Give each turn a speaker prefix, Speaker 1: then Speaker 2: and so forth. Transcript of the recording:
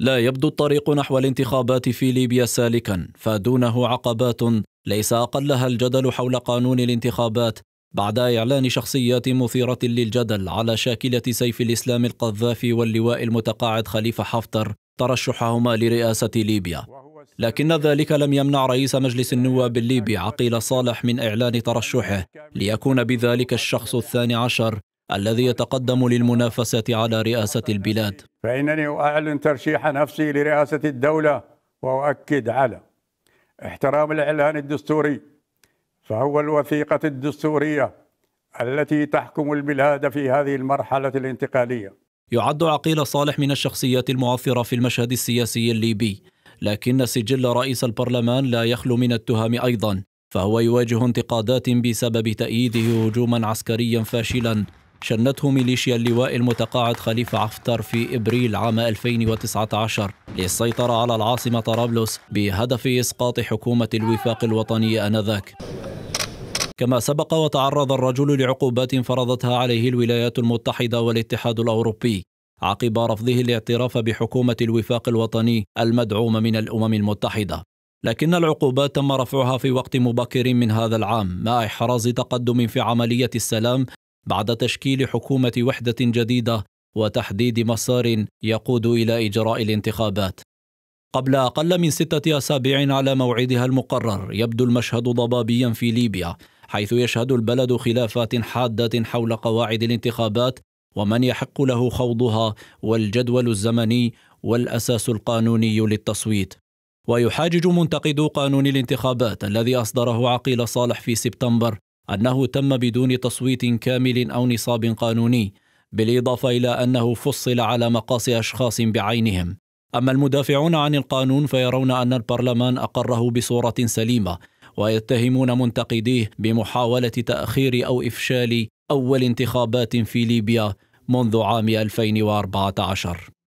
Speaker 1: لا يبدو الطريق نحو الانتخابات في ليبيا سالكا فدونه عقبات ليس أقلها الجدل حول قانون الانتخابات بعد إعلان شخصيات مثيرة للجدل على شاكلة سيف الإسلام القذافي واللواء المتقاعد خليفة حفتر ترشحهما لرئاسة ليبيا لكن ذلك لم يمنع رئيس مجلس النواب الليبي عقيل صالح من إعلان ترشحه ليكون بذلك الشخص الثاني عشر الذي يتقدم للمنافسة على رئاسة البلاد
Speaker 2: فإنني أعلن ترشيح نفسي لرئاسة الدولة وأؤكد على احترام الإعلان الدستوري فهو الوثيقة الدستورية التي تحكم البلاد في هذه المرحلة الانتقالية
Speaker 1: يعد عقيل صالح من الشخصيات المؤثرة في المشهد السياسي الليبي لكن سجل رئيس البرلمان لا يخلو من التهم أيضا فهو يواجه انتقادات بسبب تأييده هجوما عسكريا فاشلا شنته ميليشيا اللواء المتقاعد خليفة عفتر في إبريل عام 2019 للسيطرة على العاصمة طرابلس بهدف إسقاط حكومة الوفاق الوطني آنذاك كما سبق وتعرض الرجل لعقوبات فرضتها عليه الولايات المتحدة والاتحاد الأوروبي عقب رفضه الاعتراف بحكومة الوفاق الوطني المدعومة من الأمم المتحدة لكن العقوبات تم رفعها في وقت مبكر من هذا العام مع إحراز تقدم في عملية السلام بعد تشكيل حكومه وحده جديده وتحديد مسار يقود الى اجراء الانتخابات قبل اقل من سته اسابيع على موعدها المقرر يبدو المشهد ضبابيا في ليبيا حيث يشهد البلد خلافات حاده حول قواعد الانتخابات ومن يحق له خوضها والجدول الزمني والاساس القانوني للتصويت ويحاجج منتقدو قانون الانتخابات الذي اصدره عقيل صالح في سبتمبر أنه تم بدون تصويت كامل أو نصاب قانوني بالإضافة إلى أنه فصل على مقاس أشخاص بعينهم أما المدافعون عن القانون فيرون أن البرلمان أقره بصورة سليمة ويتهمون منتقديه بمحاولة تأخير أو إفشال أول انتخابات في ليبيا منذ عام 2014